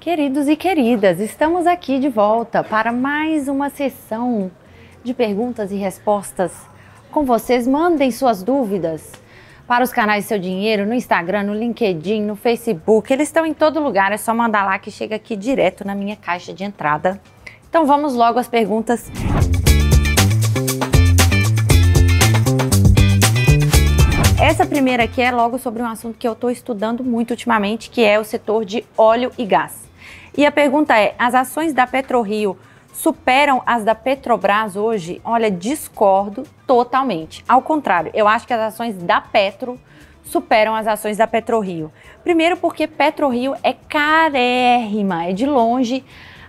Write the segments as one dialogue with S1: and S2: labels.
S1: Queridos e queridas, estamos aqui de volta para mais uma sessão de perguntas e respostas com vocês. Mandem suas dúvidas para os canais Seu Dinheiro, no Instagram, no LinkedIn, no Facebook. Eles estão em todo lugar, é só mandar lá que chega aqui direto na minha caixa de entrada. Então vamos logo às perguntas. Essa primeira aqui é logo sobre um assunto que eu estou estudando muito ultimamente, que é o setor de óleo e gás. E a pergunta é: as ações da PetroRio superam as da Petrobras hoje? Olha, discordo totalmente. Ao contrário, eu acho que as ações da Petro superam as ações da PetroRio. Primeiro porque PetroRio é carérrima, é de longe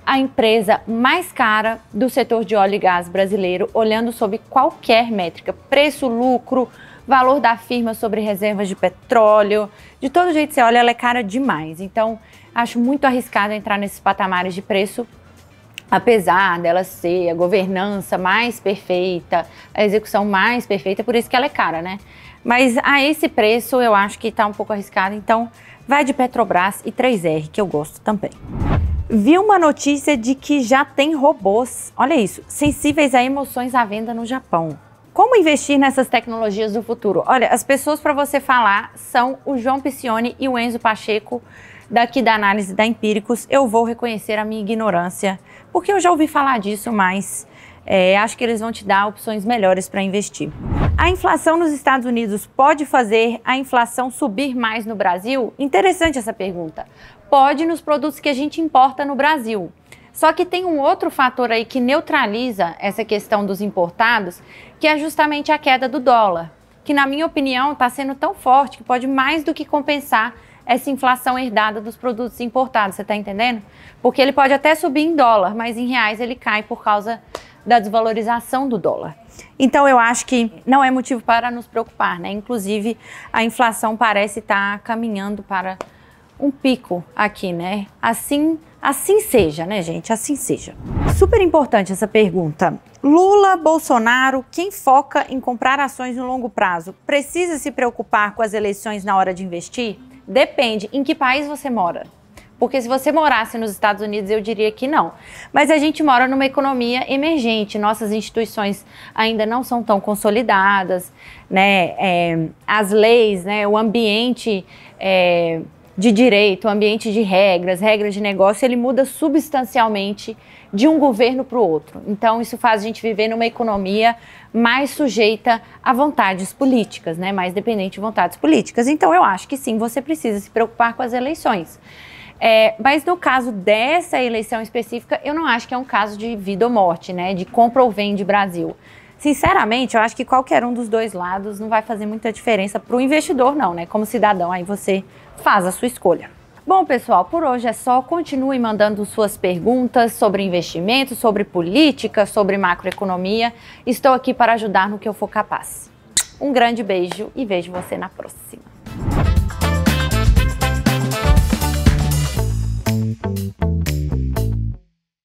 S1: a empresa mais cara do setor de óleo e gás brasileiro, olhando sob qualquer métrica, preço, lucro, valor da firma sobre reservas de petróleo. De todo jeito, você olha, ela é cara demais. Então, acho muito arriscado entrar nesses patamares de preço, apesar dela ser a governança mais perfeita, a execução mais perfeita, por isso que ela é cara, né? Mas a esse preço eu acho que está um pouco arriscado, então vai de Petrobras e 3R, que eu gosto também. Vi uma notícia de que já tem robôs, olha isso, sensíveis a emoções à venda no Japão. Como investir nessas tecnologias do futuro? Olha, as pessoas para você falar são o João Piscione e o Enzo Pacheco, daqui da análise da Empíricos. Eu vou reconhecer a minha ignorância, porque eu já ouvi falar disso, mas é, acho que eles vão te dar opções melhores para investir. A inflação nos Estados Unidos pode fazer a inflação subir mais no Brasil? Interessante essa pergunta. Pode nos produtos que a gente importa no Brasil. Só que tem um outro fator aí que neutraliza essa questão dos importados, que é justamente a queda do dólar, que, na minha opinião, está sendo tão forte que pode mais do que compensar essa inflação herdada dos produtos importados, você está entendendo? Porque ele pode até subir em dólar, mas em reais ele cai por causa da desvalorização do dólar. Então eu acho que não é motivo para nos preocupar, né? Inclusive a inflação parece estar tá caminhando para um pico aqui, né? Assim, assim seja, né, gente? Assim seja. Super importante essa pergunta. Lula, Bolsonaro, quem foca em comprar ações no longo prazo, precisa se preocupar com as eleições na hora de investir? Depende em que país você mora. Porque se você morasse nos Estados Unidos, eu diria que não. Mas a gente mora numa economia emergente, nossas instituições ainda não são tão consolidadas, né? É, as leis, né? o ambiente. É, de direito, o ambiente de regras, regras de negócio, ele muda substancialmente de um governo para o outro. Então, isso faz a gente viver numa economia mais sujeita a vontades políticas, né? mais dependente de vontades políticas. Então, eu acho que sim, você precisa se preocupar com as eleições. É, mas no caso dessa eleição específica, eu não acho que é um caso de vida ou morte, né? de compra ou vende Brasil. Sinceramente, eu acho que qualquer um dos dois lados não vai fazer muita diferença para o investidor, não, né? Como cidadão, aí você faz a sua escolha. Bom, pessoal, por hoje é só. Continuem mandando suas perguntas sobre investimentos, sobre política, sobre macroeconomia. Estou aqui para ajudar no que eu for capaz. Um grande beijo e vejo você na próxima.